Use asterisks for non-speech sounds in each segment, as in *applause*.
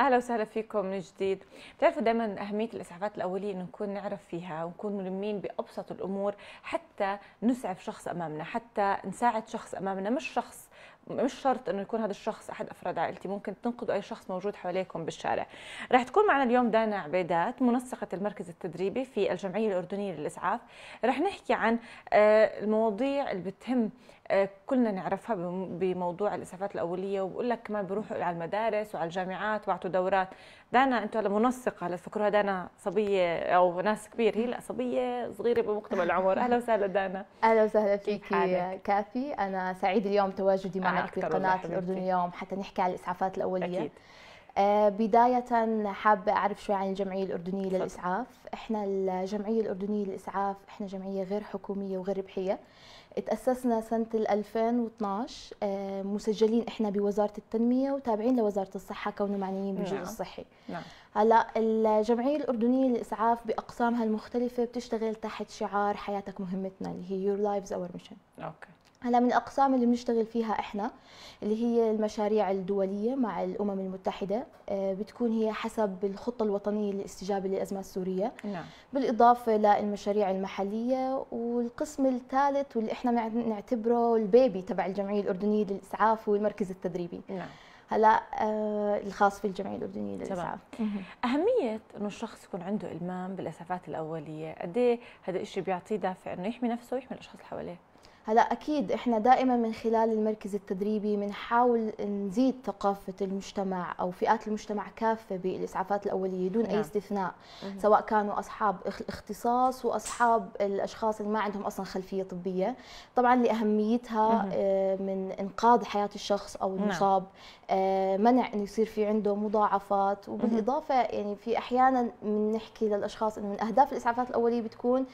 اهلا وسهلا فيكم من جديد بتعرفوا دائما اهميه الاسعافات الاوليه انه نكون نعرف فيها ونكون ملمين بابسط الامور حتى نسعف شخص امامنا حتى نساعد شخص امامنا مش شخص مش شرط انه يكون هذا الشخص احد افراد عائلتي ممكن تنقذوا اي شخص موجود حواليكم بالشارع راح تكون معنا اليوم دانا عبيدات منسقه المركز التدريبي في الجمعيه الاردنيه للاسعاف راح نحكي عن آه، المواضيع اللي بتهم آه، كلنا نعرفها بموضوع الاسعافات الاوليه وبقول لك كمان بيروحوا على المدارس وعلى الجامعات وبعطوا دورات دانا انتم هلا منسقه هلا تفكروها دانا صبيه او ناس كبير هي لا صبيه صغيره بمقتبل العمر اهلا وسهلا دانا اهلا وسهلا فيك كافي انا سعيد اليوم تواجدي معك في قناه الاردن اليوم حتى نحكي على الاسعافات الاوليه أكيد. آه، بداية حابة أعرف شوي عن الجمعية الأردنية للإسعاف إحنا الجمعية الأردنية للإسعاف إحنا جمعية غير حكومية وغير ربحية تأسسنا سنة 2012 آه، مسجلين احنا بوزارة التنمية وتابعين لوزارة الصحة كونه معنيين بالجزء نعم. الصحي نعم. هلا الجمعية الأردنية للإسعاف بأقسامها المختلفة بتشتغل تحت شعار حياتك مهمتنا اللي هي Your Lives Our Mission. اوكي. هلا من الأقسام اللي بنشتغل فيها إحنا اللي هي المشاريع الدولية مع الأمم المتحدة آه، بتكون هي حسب الخطة الوطنية للاستجابة للأزمة السورية نعم. بالإضافة للمشاريع المحلية والقسم الثالث واللي إحنا نعتبره البيبي تبع الجمعية الأردنية للإسعاف والمركز التدريبي نعم. هلا آه، الخاص في الجمعيه الاردنيه للاسعاف اهميه انه الشخص يكون عنده المام بالاسعافات الاوليه قد ايه هذا الشيء بيعطيه دافع انه يحمي نفسه ويحمي الاشخاص اللي حواليه هلا اكيد احنا دائما من خلال المركز التدريبي بنحاول نزيد ثقافه المجتمع او فئات المجتمع كافه بالاسعافات الاوليه دون نعم. اي استثناء مه. سواء كانوا اصحاب اختصاص واصحاب الاشخاص اللي ما عندهم اصلا خلفيه طبيه طبعا لاهميتها مه. آه، من انقاذ حياه الشخص او نعم. المصاب نعم. منع انه يصير في عنده مضاعفات وبالاضافه يعني في احيانا بنحكي للاشخاص انه من اهداف الاسعافات الاوليه بتكون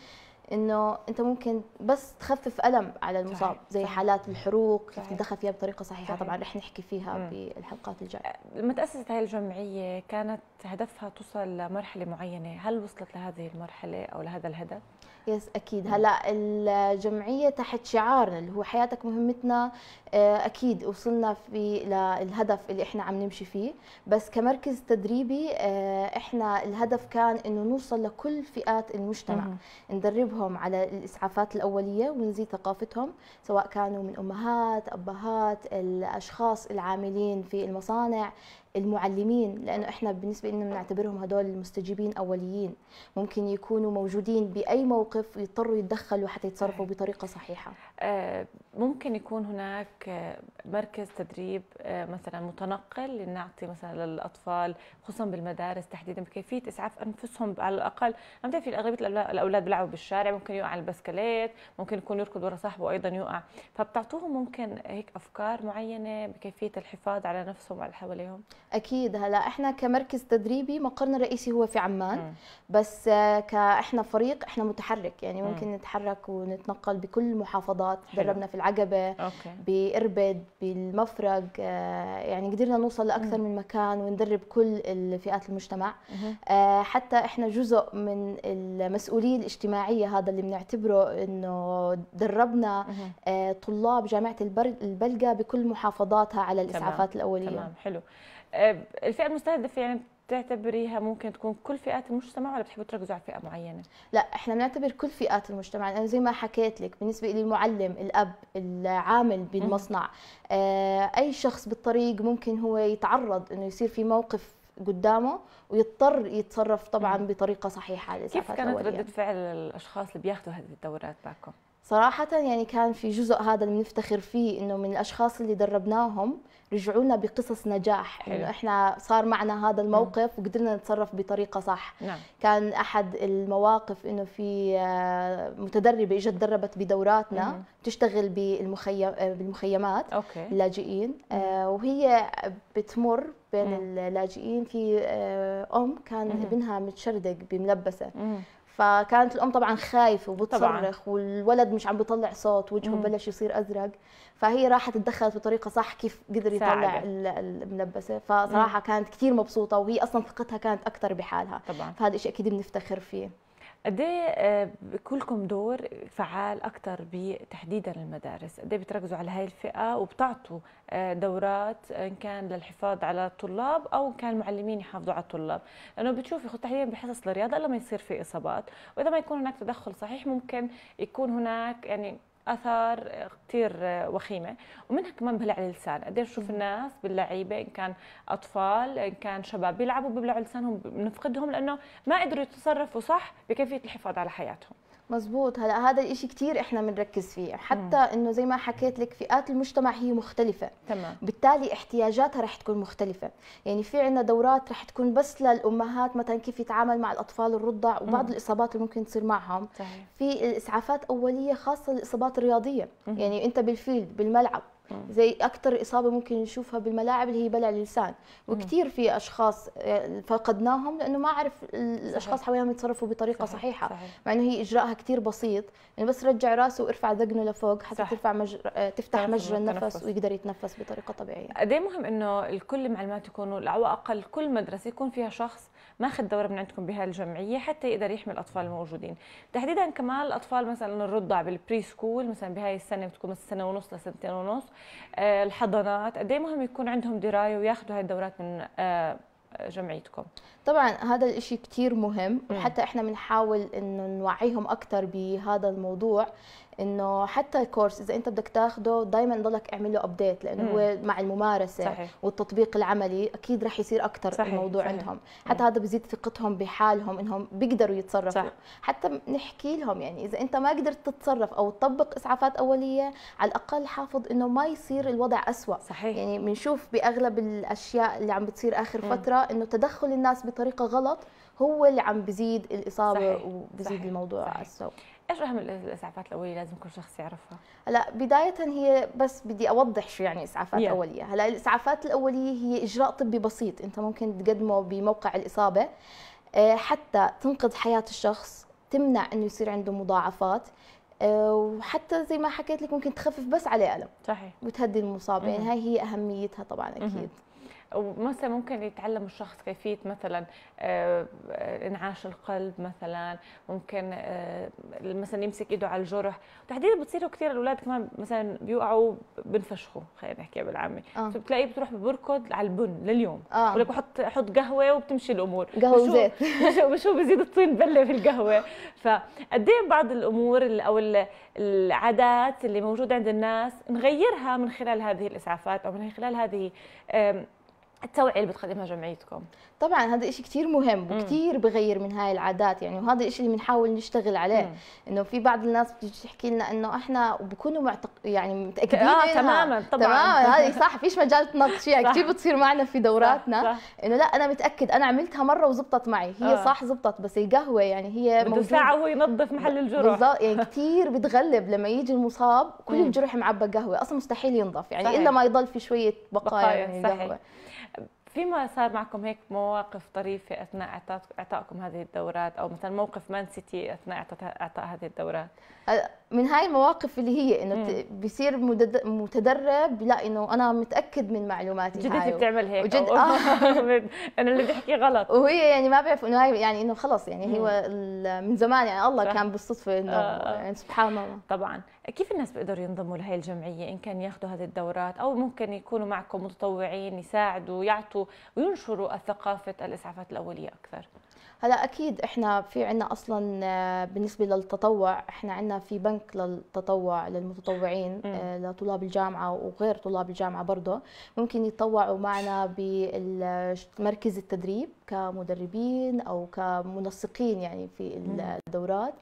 انه انت ممكن بس تخفف الم على المصاب صحيح. زي صحيح. حالات الحروق كيف تتدخل فيها بطريقه صحيحه صحيح. طبعا رح نحكي فيها مم. بالحلقات الجايه أه، لما تاسست هاي الجمعيه كانت هدفها توصل لمرحله معينه هل وصلت لهذه المرحله او لهذا الهدف يس اكيد هلا الجمعيه تحت شعارنا اللي هو حياتك مهمتنا آه، اكيد وصلنا في للهدف اللي احنا عم نمشي فيه بس كمركز تدريبي آه، احنا الهدف كان انه نوصل لكل فئات المجتمع ندربهم على الاسعافات الاوليه ونزيد ثقافتهم سواء كانوا من امهات ابهات الاشخاص العاملين في المصانع المعلمين لانه احنا بالنسبه لنا بنعتبرهم هدول المستجيبين اوليين ممكن يكونوا موجودين باي موقف ويضطروا يتدخلوا حتى يتصرفوا بطريقه صحيحه آه، ممكن يكون هناك آه، مركز تدريب آه، مثلا متنقل لنعطي مثلا للاطفال خصوصا بالمدارس تحديدا بكيفيه اسعاف انفسهم على الاقل عم في اغلبيه الاولاد بيلعبوا بالشارع ممكن يقع على البسكليت ممكن يكون يركض ورا صاحبه ايضا يقع فبتعطوهم ممكن هيك افكار معينه بكيفيه الحفاظ على نفسهم وعلى حواليهم اكيد هلا احنا كمركز تدريبي مقرنا الرئيسي هو في عمان م. بس كاحنا فريق احنا متحرك يعني ممكن م. نتحرك ونتنقل بكل المحافظات حلو. دربنا في العقبه أوكي. باربد بالمفرق آه، يعني قدرنا نوصل لاكثر م. من مكان وندرب كل فئات المجتمع م. آه، حتى احنا جزء من المسؤوليه الاجتماعيه هذا اللي بنعتبره انه دربنا م. آه، طلاب جامعه البلقه بكل محافظاتها على الاسعافات تمام. الاوليه تمام حلو آه، الفئه المستهدفه يعني بتعتبريها ممكن تكون كل فئات المجتمع ولا بتحبوا تركزوا على فئه معينه؟ لا احنا بنعتبر كل فئات المجتمع لأنه زي ما حكيت لك بالنسبه لي المعلم الاب العامل بالمصنع آه، اي شخص بالطريق ممكن هو يتعرض انه يصير في موقف قدامه ويضطر يتصرف طبعا بطريقه صحيحه كيف كانت ردة فعل الاشخاص اللي بياخذوا هذه الدورات معكم؟ صراحة يعني كان في جزء هذا اللي بنفتخر فيه انه من الاشخاص اللي دربناهم رجعوا لنا بقصص نجاح انه يعني احنا صار معنا هذا الموقف وقدرنا نتصرف بطريقة صح نعم. كان احد المواقف انه في آه، متدربة اجت دربت بدوراتنا مم. بتشتغل بالمخيم بالمخيمات أوكي. اللاجئين آه، وهي بتمر بين مم. اللاجئين في آه، ام كان مم. ابنها متشردق بملبسه مم. فكانت الام طبعا خايفه وبتصرخ والولد مش عم بيطلع صوت وجهه بلش يصير ازرق فهي راحت تدخلت بطريقه صح كيف قدر يطلع الملبسه فصراحه مم. كانت كثير مبسوطه وهي اصلا ثقتها كانت اكثر بحالها طبعا فهذا شيء اكيد بنفتخر فيه قد إيه، آه، كلكم دور فعال اكثر بتحديدا المدارس قد إيه بتركزوا على هاي الفئه وبتعطوا آه، دورات آه، ان كان للحفاظ على الطلاب او ان كان المعلمين يحافظوا على الطلاب لانه بتشوفي تحديدا بحصص الرياضه ما يصير في اصابات واذا ما يكون هناك تدخل صحيح ممكن يكون هناك يعني اثار كثير وخيمه ومنها كمان بلع اللسان قد نشوف الناس باللعيبه ان كان اطفال ان كان شباب بيلعبوا ببلعوا لسانهم بنفقدهم لانه ما قدروا يتصرفوا صح بكيفيه الحفاظ على حياتهم مزبوط هلا هذا الشيء كثير احنا بنركز فيه حتى انه زي ما حكيت لك فئات المجتمع هي مختلفه تمام بالتالي احتياجاتها رح تكون مختلفه يعني في عندنا دورات رح تكون بس للامهات مثلا كيف يتعامل مع الاطفال الرضع وبعض مم. الاصابات اللي ممكن تصير معهم صحيح. في الاسعافات اوليه خاصه للاصابات الرياضيه مم. يعني انت بالفيلد بالملعب زي اكثر اصابه ممكن نشوفها بالملاعب اللي هي بلع اللسان وكثير في اشخاص آه، فقدناهم لانه ما عرف الاشخاص حواليهم يتصرفوا بطريقه صحيح. صحيحه صحيح. مع انه هي اجراءها كثير بسيط يعني بس رجع راسه وارفع ذقنه لفوق حتى صح. ترفع مجر... آه، تفتح مجرى النفس تنفس. ويقدر يتنفس بطريقه طبيعيه قد إيه مهم انه الكل معلومات يكونوا او اقل كل مدرسه يكون فيها شخص ماخذ دوره من عندكم بهالجمعيه حتى يقدر يحمي الاطفال الموجودين تحديدا كمان الاطفال مثلا الرضع بالبري سكول مثلا بهاي السنه بتكون السنه ونص لسنتين ونص آه، الحضانات قد إيه مهم يكون عندهم درايه وياخذوا هاي الدورات من آه، جمعيتكم طبعا هذا الشيء كثير مهم وحتى احنا بنحاول انه نوعيهم اكثر بهذا الموضوع انه حتى الكورس اذا انت بدك تاخده دائما ضلك اعمل له ابديت لانه هو مع الممارسه صحيح. والتطبيق العملي اكيد رح يصير اكثر صحيح. الموضوع صحيح. عندهم حتى مم. هذا بزيد ثقتهم بحالهم انهم بيقدروا يتصرفوا صح. حتى نحكي لهم يعني اذا انت ما قدرت تتصرف او تطبق اسعافات اوليه على الاقل حافظ انه ما يصير الوضع اسوا صحيح. يعني بنشوف باغلب الاشياء اللي عم بتصير اخر مم. فتره انه تدخل الناس بطريقه غلط هو اللي عم بزيد الاصابه صحيح. وبزيد صحيح. الموضوع صحيح. ايش اهم الاسعافات الاوليه لازم كل شخص يعرفها هلا بدايه هي بس بدي اوضح شو يعني اسعافات yeah. اوليه هلا الاسعافات الاوليه هي اجراء طبي بسيط انت ممكن تقدمه بموقع الاصابه آه، حتى تنقذ حياه الشخص تمنع انه يصير عنده مضاعفات آه، وحتى زي ما حكيت لك ممكن تخفف بس عليه الم صحيح وتهدي المصاب يعني هاي هي اهميتها طبعا اكيد ومثلا ممكن يتعلم الشخص كيفيه مثلا آه، آه، انعاش القلب مثلا ممكن آه، مثلا يمسك ايده على الجرح تحديدا بتصيروا كثير الاولاد كمان مثلا بيوقعوا بنفشخوا خلينا نحكي بالعامي آه. فبتلاقيه بتروح بركض على البن لليوم آه. بقول لك بحط حط قهوه وبتمشي الامور قهوه وزيت *laughs* بشو بزيد الطين بله في القهوه فقد ايه بعض الامور او العادات اللي موجوده عند الناس نغيرها من خلال هذه الاسعافات او من خلال هذه التوعيه اللي بتقدمها جمعيتكم طبعا هذا شيء كثير مهم وكثير بغير من هاي العادات يعني وهذا الشيء اللي بنحاول نشتغل عليه انه في بعض الناس بتيجي تحكي لنا انه احنا بكونوا معتق... يعني متاكدين اه منها. تماما طبعا تمام هذه *laughs* صح فيش مجال تناقش فيها كثير بتصير معنا في دوراتنا انه لا انا متاكد انا عملتها مره وزبطت معي هي آه. صح زبطت بس القهوه يعني هي بده ساعه هو ينظف محل الجرح بالضبط يعني *laughs* كثير بتغلب لما يجي المصاب كل الجرح معبى قهوه اصلا مستحيل ينظف يعني صحيح. الا ما يضل في شويه بقايا, بقايا. يعني صحيح. قهوه فيما صار معكم هيك مواقف طريفة أثناء إعطائكم هذه الدورات أو مثلا موقف مان سيتي أثناء إعطاء هذه الدورات؟ من هاي المواقف اللي هي إنه بصير متدرب لا إنه أنا متأكد من معلوماتي جدتي هاي بتعمل هيك وجد آه *laughs* أنا اللي بحكي غلط وهي يعني ما بعرف إنه هاي يعني إنه خلص يعني هو من زمان يعني الله كان بالصدفة إنه آه. يعني سبحان الله طبعا كيف الناس بيقدروا ينضموا لهي الجمعية إن كان ياخذوا هذه الدورات أو ممكن يكونوا معكم متطوعين يساعدوا يعطوا وينشروا ثقافة الإسعافات الأولية أكثر؟ هلا أكيد إحنا في عنا أصلا آه، بالنسبة للتطوع إحنا عنا في بنك للتطوع للمتطوعين م. آه، لطلاب الجامعة وغير طلاب الجامعة برضه ممكن يتطوعوا معنا بمركز التدريب كمدربين أو كمنسقين يعني في الدورات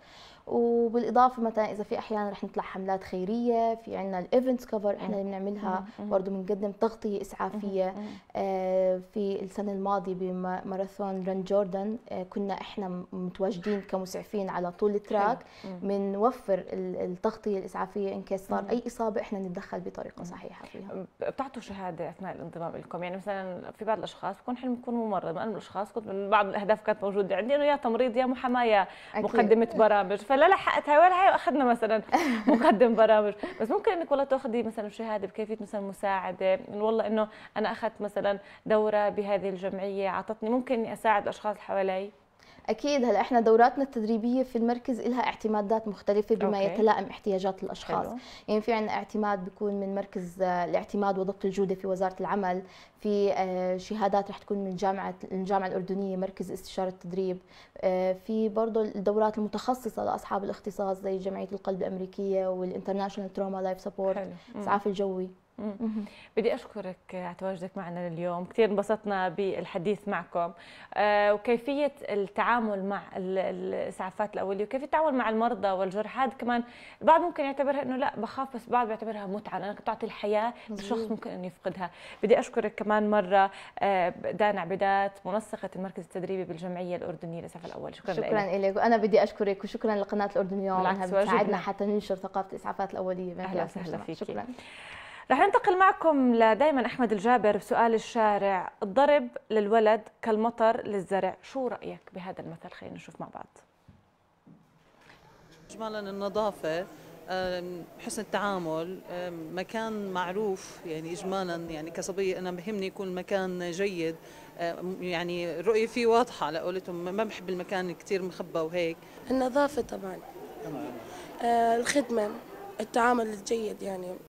وبالإضافة مثلا إذا في أحيانا رح نطلع حملات خيريه في عنا الايفنتس كفر احنا اللي بنعملها برضه بنقدم تغطيه اسعافيه آه، في السنه الماضيه بماراثون رن جوردن آه، كنا احنا متواجدين كمسعفين على طول التراك بنوفر التغطيه الاسعافيه ان كيس صار اي اصابه احنا نتدخل بطريقه صحيحه فيها بتعطوا شهاده اثناء الانضمام لكم يعني مثلا في بعض الاشخاص بكون حلم يكون ممرض انا من الاشخاص كنت من بعض الاهداف كانت موجوده عندي انه يا تمريض يا محاماه يا مقدمه برامج فلا لحقتها ولا هي مثلا *laughs* مقدم برامج بس ممكن انك والله تاخذي مثلا شهاده بكيفيه مثلا مساعده إن والله انه انا اخذت مثلا دوره بهذه الجمعيه اعطتني ممكن اني اساعد الاشخاص حوالي اكيد هلا احنا دوراتنا التدريبيه في المركز لها اعتمادات مختلفه بما أوكي. يتلائم احتياجات الاشخاص حلو. يعني في عندنا اعتماد بيكون من مركز آه، الاعتماد وضبط الجوده في وزاره العمل في آه، شهادات رح تكون من جامعه الجامعه الاردنيه مركز استشاره التدريب آه، في برضه الدورات المتخصصه لاصحاب الاختصاص زي جمعيه القلب الامريكيه والانترناشونال تروما لايف سبورت الاسعاف الجوي بدي اشكرك على تواجدك معنا اليوم كثير انبسطنا بالحديث معكم آه، وكيفيه التعامل مع الاسعافات الاوليه وكيف التعامل مع المرضى والجرحى هذا كمان البعض ممكن يعتبرها انه لا بخاف بس البعض بيعتبرها متعه لانك بتعطي الحياه لشخص ممكن انه يفقدها بدي اشكرك كمان مره آه، دانا عبيدات منسقه المركز التدريبي بالجمعيه الاردنيه للاسعاف الاول شكرا شكرا لك وانا بدي اشكرك وشكرا لقناه الاردن اليوم انها بتساعدنا حتى ننشر ثقافه الاسعافات الاوليه اهلا وسهلا فيك شكرا رح ننتقل معكم لدايما احمد الجابر بسؤال الشارع الضرب للولد كالمطر للزرع شو رايك بهذا المثل خلينا نشوف مع بعض اجمالا النظافه حسن التعامل مكان معروف يعني اجمالا يعني كصبيه انا بهمني يكون المكان جيد يعني رؤية فيه واضحه لقولتهم ما بحب المكان كثير مخبى وهيك النظافه طبعا تمام آه، الخدمه التعامل الجيد يعني